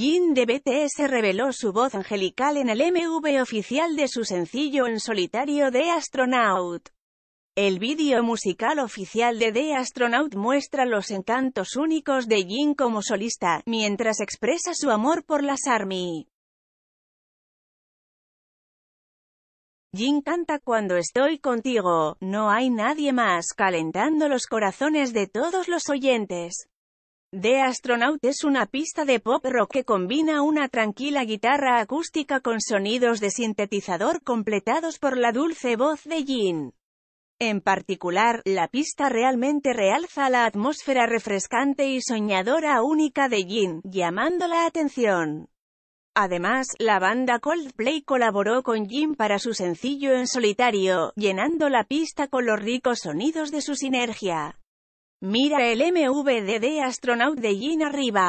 Jin de BTS reveló su voz angelical en el MV oficial de su sencillo en solitario The Astronaut. El vídeo musical oficial de The Astronaut muestra los encantos únicos de Jin como solista, mientras expresa su amor por las ARMY. Jin canta cuando estoy contigo, no hay nadie más, calentando los corazones de todos los oyentes. The Astronaut es una pista de pop rock que combina una tranquila guitarra acústica con sonidos de sintetizador completados por la dulce voz de Jean. En particular, la pista realmente realza la atmósfera refrescante y soñadora única de Jean, llamando la atención. Además, la banda Coldplay colaboró con Jin para su sencillo en solitario, llenando la pista con los ricos sonidos de su sinergia. Mira el MVDD Astronaut de Yin arriba.